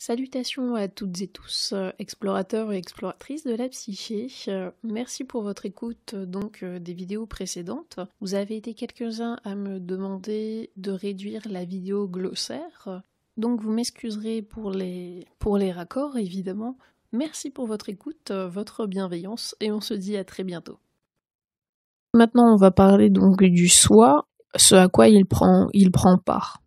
Salutations à toutes et tous, euh, explorateurs et exploratrices de la psyché. Euh, merci pour votre écoute euh, donc des vidéos précédentes. Vous avez été quelques-uns à me demander de réduire la vidéo glossaire. Donc vous m'excuserez pour les pour les raccords évidemment. Merci pour votre écoute, votre bienveillance et on se dit à très bientôt. Maintenant, on va parler donc du soi, ce à quoi il prend il prend part.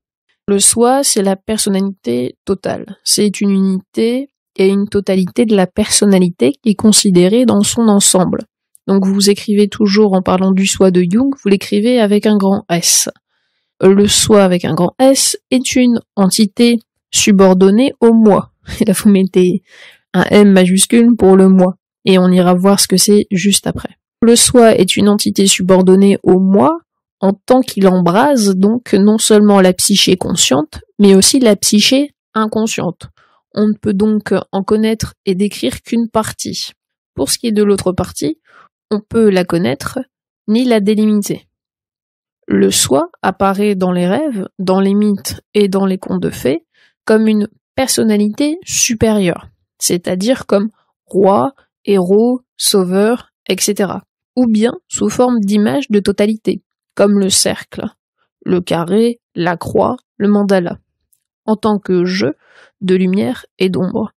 Le soi, c'est la personnalité totale. C'est une unité et une totalité de la personnalité qui est considérée dans son ensemble. Donc vous écrivez toujours en parlant du soi de Jung, vous l'écrivez avec un grand S. Le soi avec un grand S est une entité subordonnée au moi. Et là vous mettez un M majuscule pour le moi. Et on ira voir ce que c'est juste après. Le soi est une entité subordonnée au moi en tant qu'il embrase donc non seulement la psyché consciente, mais aussi la psyché inconsciente. On ne peut donc en connaître et décrire qu'une partie. Pour ce qui est de l'autre partie, on peut la connaître ni la délimiter. Le soi apparaît dans les rêves, dans les mythes et dans les contes de fées comme une personnalité supérieure, c'est-à-dire comme roi, héros, sauveur, etc. Ou bien sous forme d'image de totalité, comme le cercle, le carré, la croix, le mandala, en tant que jeu de lumière et d'ombre.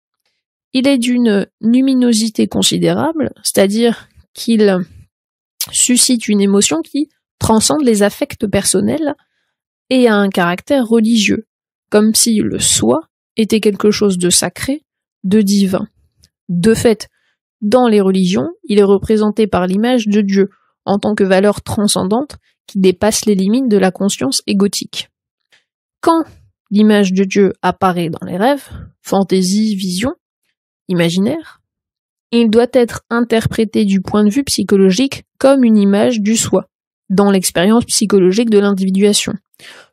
Il est d'une luminosité considérable, c'est-à-dire qu'il suscite une émotion qui transcende les affects personnels et a un caractère religieux, comme si le soi était quelque chose de sacré, de divin. De fait, dans les religions, il est représenté par l'image de Dieu en tant que valeur transcendante qui dépasse les limites de la conscience égotique. Quand l'image de Dieu apparaît dans les rêves, fantaisie, vision, imaginaire, il doit être interprété du point de vue psychologique comme une image du soi, dans l'expérience psychologique de l'individuation.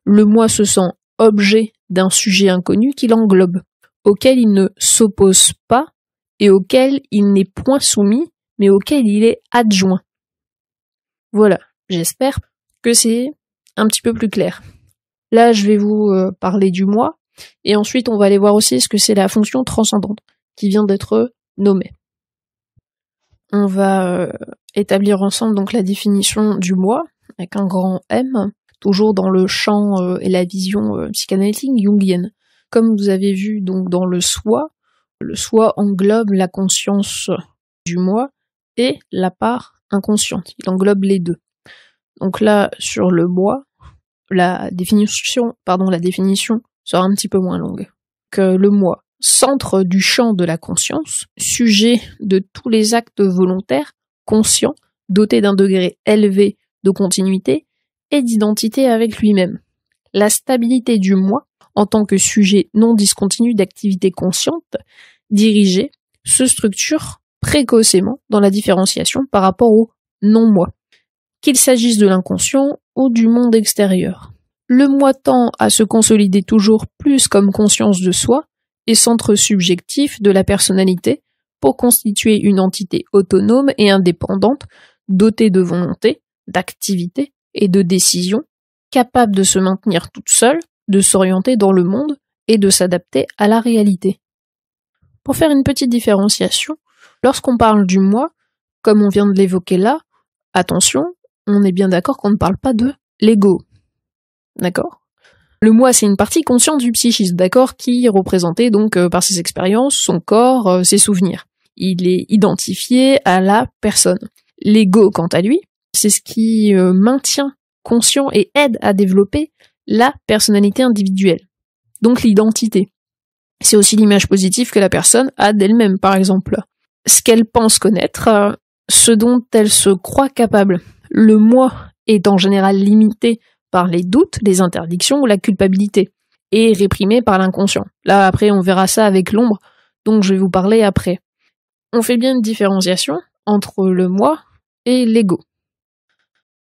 Le moi se sent objet d'un sujet inconnu qui l'englobe, auquel il ne s'oppose pas et auquel il n'est point soumis, mais auquel il est adjoint. Voilà, j'espère que c'est un petit peu plus clair. Là, je vais vous euh, parler du moi, et ensuite on va aller voir aussi ce que c'est la fonction transcendante qui vient d'être nommée. On va euh, établir ensemble donc la définition du moi avec un grand M, toujours dans le champ euh, et la vision psychanalytique jungienne. Comme vous avez vu donc dans le soi, le soi englobe la conscience du moi et la part inconsciente. Il englobe les deux. Donc là, sur le moi, la définition, pardon, la définition sera un petit peu moins longue que le moi. Centre du champ de la conscience, sujet de tous les actes volontaires, conscients, doté d'un degré élevé de continuité et d'identité avec lui-même. La stabilité du moi en tant que sujet non discontinu d'activité consciente, dirigée, se structure précocement dans la différenciation par rapport au non-moi qu'il s'agisse de l'inconscient ou du monde extérieur. Le moi tend à se consolider toujours plus comme conscience de soi et centre subjectif de la personnalité pour constituer une entité autonome et indépendante, dotée de volonté, d'activité et de décision, capable de se maintenir toute seule, de s'orienter dans le monde et de s'adapter à la réalité. Pour faire une petite différenciation, lorsqu'on parle du moi, comme on vient de l'évoquer là, attention, on est bien d'accord qu'on ne parle pas de l'ego. D'accord Le moi, c'est une partie consciente du psychisme, d'accord, qui est donc euh, par ses expériences, son corps, euh, ses souvenirs. Il est identifié à la personne. L'ego, quant à lui, c'est ce qui euh, maintient conscient et aide à développer la personnalité individuelle, donc l'identité. C'est aussi l'image positive que la personne a d'elle-même, par exemple. Ce qu'elle pense connaître, ce dont elle se croit capable, le moi est en général limité par les doutes, les interdictions ou la culpabilité, et réprimé par l'inconscient. Là, après, on verra ça avec l'ombre, donc je vais vous parler après. On fait bien une différenciation entre le moi et l'ego.